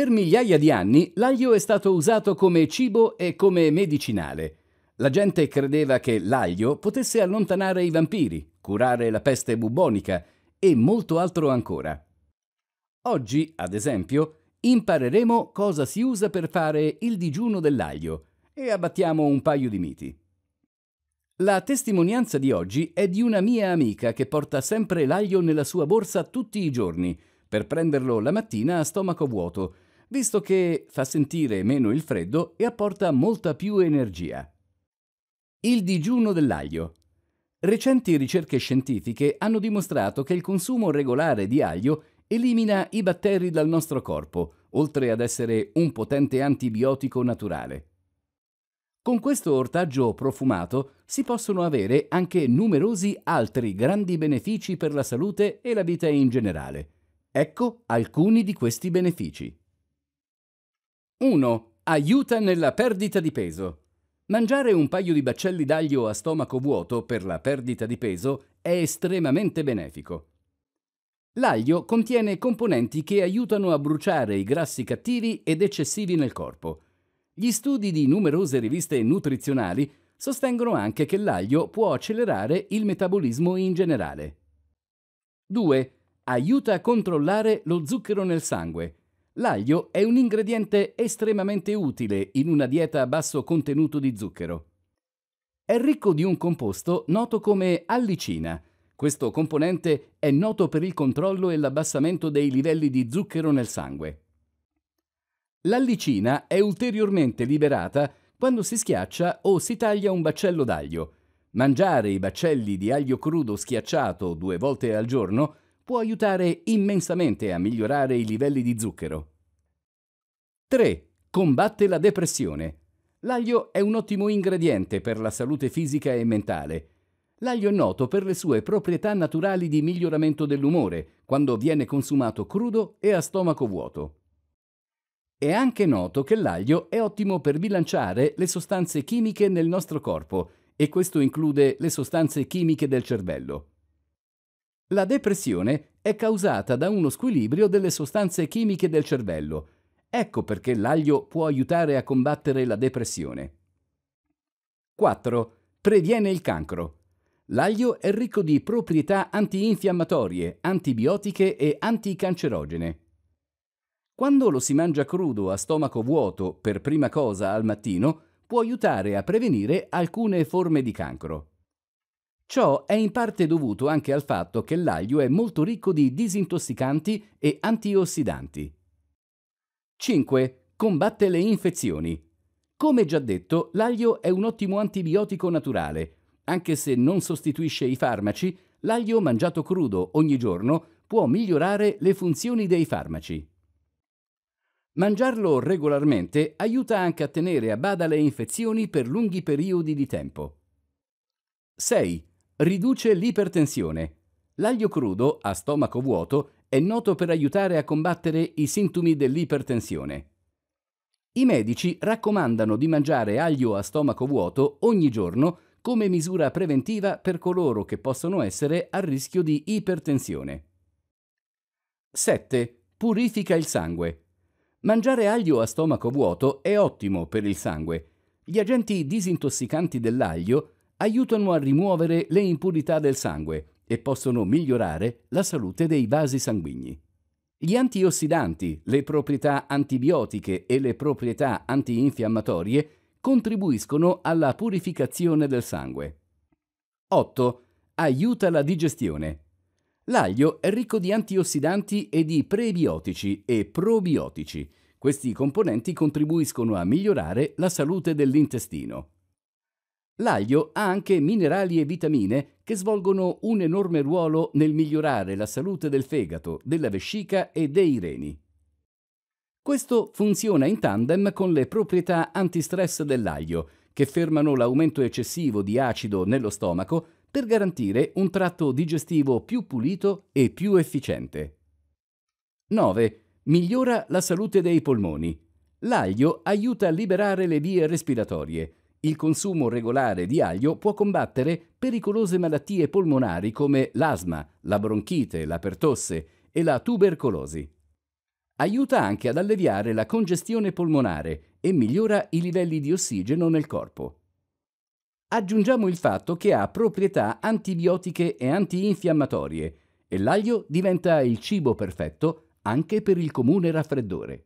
Per migliaia di anni l'aglio è stato usato come cibo e come medicinale. La gente credeva che l'aglio potesse allontanare i vampiri, curare la peste bubbonica e molto altro ancora. Oggi, ad esempio, impareremo cosa si usa per fare il digiuno dell'aglio e abbattiamo un paio di miti. La testimonianza di oggi è di una mia amica che porta sempre l'aglio nella sua borsa tutti i giorni per prenderlo la mattina a stomaco vuoto visto che fa sentire meno il freddo e apporta molta più energia. Il digiuno dell'aglio. Recenti ricerche scientifiche hanno dimostrato che il consumo regolare di aglio elimina i batteri dal nostro corpo, oltre ad essere un potente antibiotico naturale. Con questo ortaggio profumato si possono avere anche numerosi altri grandi benefici per la salute e la vita in generale. Ecco alcuni di questi benefici. 1. Aiuta nella perdita di peso. Mangiare un paio di baccelli d'aglio a stomaco vuoto per la perdita di peso è estremamente benefico. L'aglio contiene componenti che aiutano a bruciare i grassi cattivi ed eccessivi nel corpo. Gli studi di numerose riviste nutrizionali sostengono anche che l'aglio può accelerare il metabolismo in generale. 2. Aiuta a controllare lo zucchero nel sangue, L'aglio è un ingrediente estremamente utile in una dieta a basso contenuto di zucchero. È ricco di un composto noto come allicina. Questo componente è noto per il controllo e l'abbassamento dei livelli di zucchero nel sangue. L'allicina è ulteriormente liberata quando si schiaccia o si taglia un baccello d'aglio. Mangiare i baccelli di aglio crudo schiacciato due volte al giorno può aiutare immensamente a migliorare i livelli di zucchero. 3. Combatte la depressione. L'aglio è un ottimo ingrediente per la salute fisica e mentale. L'aglio è noto per le sue proprietà naturali di miglioramento dell'umore quando viene consumato crudo e a stomaco vuoto. È anche noto che l'aglio è ottimo per bilanciare le sostanze chimiche nel nostro corpo e questo include le sostanze chimiche del cervello. La depressione è causata da uno squilibrio delle sostanze chimiche del cervello. Ecco perché l'aglio può aiutare a combattere la depressione. 4. Previene il cancro. L'aglio è ricco di proprietà antinfiammatorie, antibiotiche e anticancerogene. Quando lo si mangia crudo a stomaco vuoto per prima cosa al mattino, può aiutare a prevenire alcune forme di cancro. Ciò è in parte dovuto anche al fatto che l'aglio è molto ricco di disintossicanti e antiossidanti. 5. Combatte le infezioni. Come già detto, l'aglio è un ottimo antibiotico naturale. Anche se non sostituisce i farmaci, l'aglio mangiato crudo ogni giorno può migliorare le funzioni dei farmaci. Mangiarlo regolarmente aiuta anche a tenere a bada le infezioni per lunghi periodi di tempo. 6 riduce l'ipertensione. L'aglio crudo, a stomaco vuoto, è noto per aiutare a combattere i sintomi dell'ipertensione. I medici raccomandano di mangiare aglio a stomaco vuoto ogni giorno come misura preventiva per coloro che possono essere a rischio di ipertensione. 7. Purifica il sangue. Mangiare aglio a stomaco vuoto è ottimo per il sangue. Gli agenti disintossicanti dell'aglio aiutano a rimuovere le impurità del sangue e possono migliorare la salute dei vasi sanguigni. Gli antiossidanti, le proprietà antibiotiche e le proprietà antinfiammatorie contribuiscono alla purificazione del sangue. 8. Aiuta la digestione. L'aglio è ricco di antiossidanti e di prebiotici e probiotici. Questi componenti contribuiscono a migliorare la salute dell'intestino. L'aglio ha anche minerali e vitamine che svolgono un enorme ruolo nel migliorare la salute del fegato, della vescica e dei reni. Questo funziona in tandem con le proprietà antistress dell'aglio, che fermano l'aumento eccessivo di acido nello stomaco per garantire un tratto digestivo più pulito e più efficiente. 9. Migliora la salute dei polmoni. L'aglio aiuta a liberare le vie respiratorie, il consumo regolare di aglio può combattere pericolose malattie polmonari come l'asma, la bronchite, la pertosse e la tubercolosi. Aiuta anche ad alleviare la congestione polmonare e migliora i livelli di ossigeno nel corpo. Aggiungiamo il fatto che ha proprietà antibiotiche e antinfiammatorie e l'aglio diventa il cibo perfetto anche per il comune raffreddore.